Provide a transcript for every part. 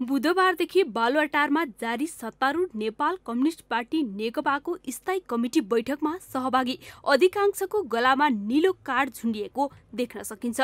बुधबारदेखि बालुवाटारमा जारी सत्तारूढ Nepal communist party नेकपाको स्थायी कमिटी बैठकमा सहभागी अधिकांशको गलामा निलो कार्ड झुन्डिएको देख्न सकिन्छ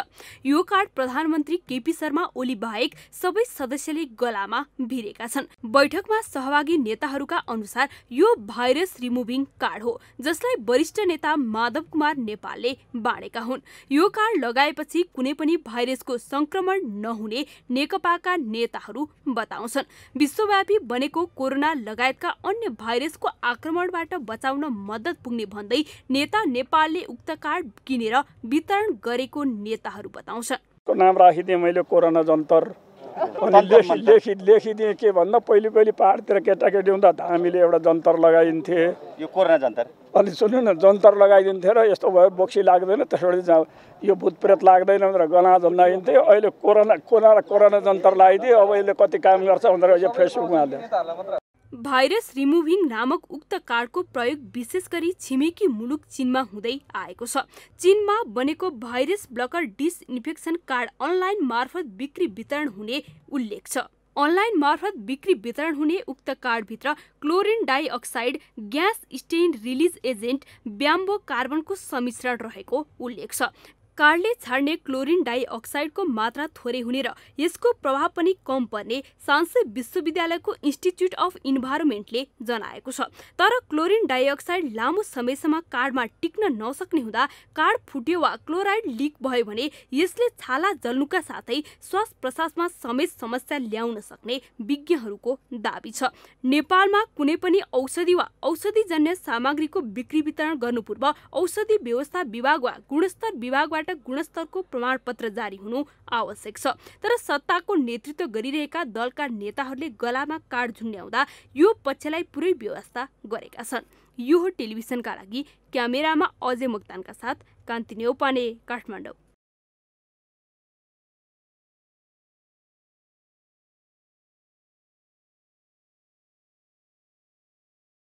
यो कार्ड प्रधानमन्त्री केपी शर्मा ओली बाहेक सबै सदस्यले गलामा भिरेका छन् बैठकमा सहभागी नेताहरूका अनुसार यो भाइरस रिमुभिङ कार्ड हो जसलाई वरिष्ठ नेता माधव कुमार नेपालले बाँडेका हुन् यो कार्ड लगाएपछि कुनै पनि भाइरसको संक्रमण नहुने नेकपाका नेताहरू बताउँछन् विश्वव्यापी बनेको कोरोना लगायतका अन्य भाइरसको आक्रमणबाट बचाउन मद्दत पुग्ने भन्दै नेता नेपालले उक्त कार्ड किनेर वितरण गरेको नेताहरू बताउँछन् नाम राखिदिएँ मैले कोरोना जन्तर लेखि लेखिदिएँ के भन्दा पहिले पहिले पाहाडतिर केटाकेटी हुँदा त हामीले एउटा जन्तर लगाइदिन्थे यो कोरोना जन्तर अनि सुन्नु न जन्तर लगाइदिन्थे र यस्तो भयो बोक्सी लाग्दैन त्यसबाट यो भूत प्रेत लाग्दैन भनेर गना झन्डाइन्थ्यो अहिले कोरोना कोरोना कोरोना जन्तर लगाइदियो अब यसले कति काम गर्छ भनेर यो फेसबुकमा हाल्यो भाइरस रिमुभिङ नामक उक्त कार्डको प्रयोग विशेष गरी छिमेकी मुलुक चिनमा हुँदै आएको छ चिनमा बनेको virus blocker disinfection card online मार्फत बिक्री वितरण हुने उल्लेख छ अनलाइन मार्फत बिक्री वितरण हुने उक्त कार्डभित्र chlorine dioxide gas stain release agent bamboo कार्बनको सम्मिश्रण रहेको उल्लेख छ कारले छाड्ने क्लोरिन डाइअक्साइडको मात्रा थोरै हुने र यसको प्रभाव पनि कम पर्ने सानसे विश्वविद्यालयको इन्स्टिच्युट अफ इन्भाइरोमेन्टले जनाएको छ तर क्लोरिन डाइअक्साइड लामो समयसम्म कार्डमा टिक्न नसक्ने हुँदा कार्ड फुट्यो वा क्लोराइड लिक भयो भने यसले छाला जल्नुका साथै श्वास प्रश्वासमा समेत समस्या ल्याउन सक्ने विज्ञहरूको दावी छ नेपालमा कुनै पनि औषधि वा औषधिजन्य सामग्रीको बिक्री वितरण गर्नु पूर्व औषधि व्यवस्था विभाग वा गुणस्तर विभाग गुणस्तरको गुणस्तरको पत्र जारी हुनु आवश्यक छ तर सत्ताको नेतृत्व गरिरहेका दलका नेताहरूले गलामा काड झुन्ड्याउँदा यो पक्षलाई पुरै व्यवस्था गरेका छन् यो टेलिभिजनका लागि क्यामेरामा अजय मोक्तानका साथ कान्ति नेौपाने काठमाडौँ